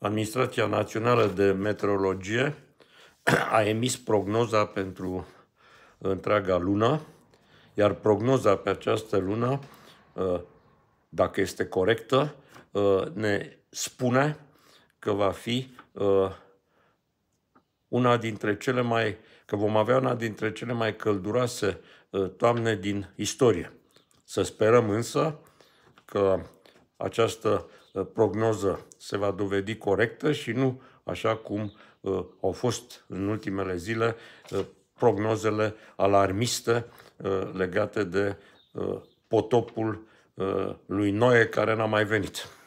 Administrația Națională de Meteorologie a emis prognoza pentru întreaga lună, iar prognoza pe această lună, ă, dacă este corectă, ă, ne spune că va fi ă, una dintre cele mai, că vom avea una dintre cele mai călduroase toamne din istorie. Să sperăm însă că această uh, prognoză se va dovedi corectă și nu așa cum uh, au fost în ultimele zile uh, prognozele alarmiste legate de potopul lui Noe care n-a mai venit.